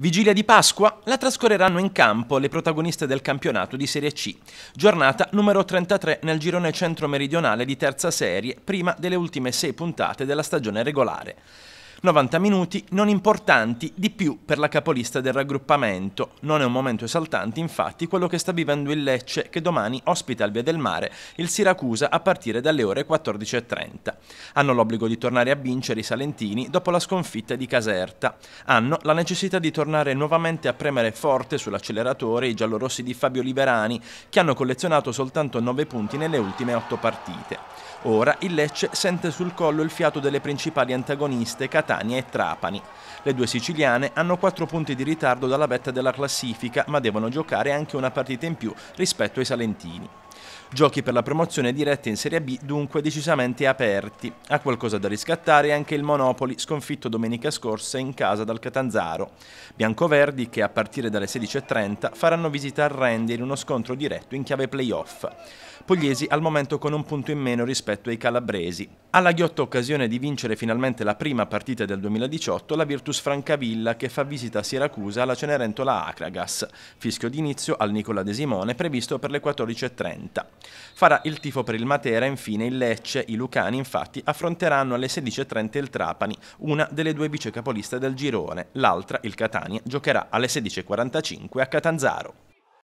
Vigilia di Pasqua la trascorreranno in campo le protagoniste del campionato di Serie C, giornata numero 33 nel girone centro-meridionale di terza serie, prima delle ultime sei puntate della stagione regolare. 90 minuti non importanti di più per la capolista del raggruppamento. Non è un momento esaltante, infatti, quello che sta vivendo il Lecce, che domani ospita al Via del Mare il Siracusa a partire dalle ore 14.30. Hanno l'obbligo di tornare a vincere i Salentini dopo la sconfitta di Caserta. Hanno la necessità di tornare nuovamente a premere forte sull'acceleratore i giallorossi di Fabio Liberani, che hanno collezionato soltanto 9 punti nelle ultime 8 partite. Ora il Lecce sente sul collo il fiato delle principali antagoniste Catania Catania e Trapani. Le due siciliane hanno 4 punti di ritardo dalla vetta della classifica, ma devono giocare anche una partita in più rispetto ai salentini. Giochi per la promozione diretta in Serie B dunque decisamente aperti. Ha qualcosa da riscattare anche il Monopoli, sconfitto domenica scorsa in casa dal Catanzaro. Biancoverdi che a partire dalle 16.30 faranno visita al Rende in uno scontro diretto in chiave playoff. Pugliesi al momento con un punto in meno rispetto ai calabresi. Alla ghiotta occasione di vincere finalmente la prima partita del 2018 la Virtus Francavilla che fa visita a Siracusa alla Cenerentola Acragas. Fischio d'inizio al Nicola De Simone previsto per le 14.30. Farà il tifo per il Matera, infine il Lecce, i Lucani infatti affronteranno alle 16.30 il Trapani, una delle due vice capoliste del girone, l'altra, il Catania, giocherà alle 16.45 a Catanzaro.